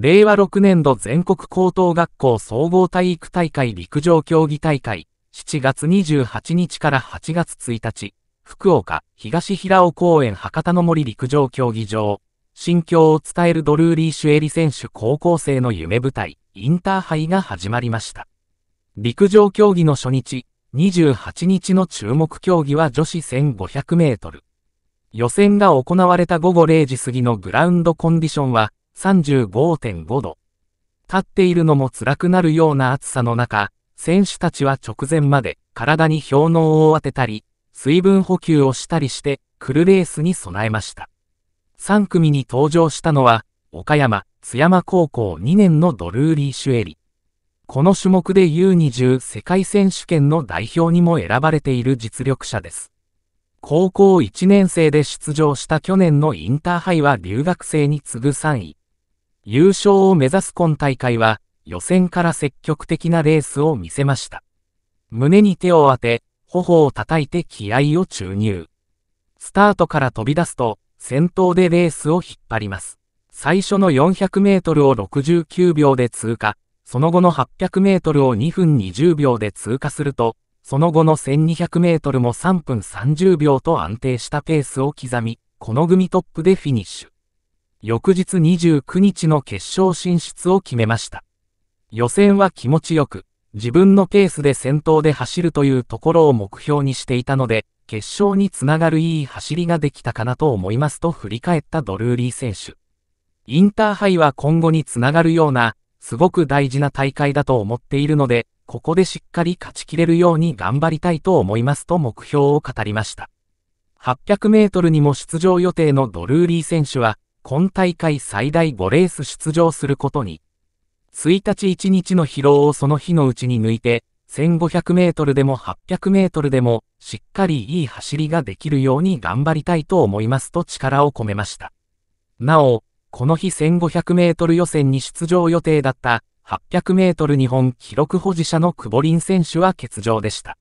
令和6年度全国高等学校総合体育大会陸上競技大会、7月28日から8月1日、福岡、東平尾公園博多の森陸上競技場、心境を伝えるドルーリー・シュエリ選手高校生の夢舞台、インターハイが始まりました。陸上競技の初日、28日の注目競技は女子1500メートル。予選が行われた午後0時過ぎのグラウンドコンディションは、35.5度。立っているのも辛くなるような暑さの中、選手たちは直前まで体に氷のうを当てたり、水分補給をしたりして、クルレースに備えました。3組に登場したのは、岡山、津山高校2年のドルーリー・シュエリ。この種目で U20 世界選手権の代表にも選ばれている実力者です。高校1年生で出場した去年のインターハイは留学生に次ぐ3位。優勝を目指す今大会は、予選から積極的なレースを見せました。胸に手を当て、頬を叩いて気合を注入。スタートから飛び出すと、先頭でレースを引っ張ります。最初の400メートルを69秒で通過、その後の800メートルを2分20秒で通過すると、その後の1200メートルも3分30秒と安定したペースを刻み、この組トップでフィニッシュ。翌日29日の決勝進出を決めました。予選は気持ちよく、自分のペースで先頭で走るというところを目標にしていたので、決勝につながるいい走りができたかなと思いますと振り返ったドルーリー選手。インターハイは今後につながるような、すごく大事な大会だと思っているので、ここでしっかり勝ちきれるように頑張りたいと思いますと目標を語りました。800メートルにも出場予定のドルーリー選手は、今大会最大5レース出場することに、1日1日の疲労をその日のうちに抜いて、1500メートルでも800メートルでも、しっかりいい走りができるように頑張りたいと思いますと力を込めました。なお、この日1500メートル予選に出場予定だった800メートル日本記録保持者の久保林選手は欠場でした。